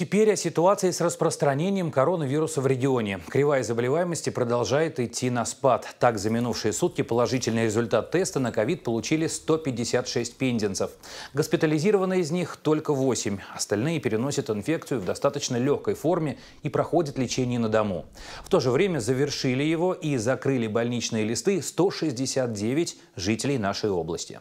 Теперь о ситуации с распространением коронавируса в регионе. Кривая заболеваемости продолжает идти на спад. Так, за минувшие сутки положительный результат теста на ковид получили 156 пензенцев. Госпитализированы из них только 8. Остальные переносят инфекцию в достаточно легкой форме и проходят лечение на дому. В то же время завершили его и закрыли больничные листы 169 жителей нашей области.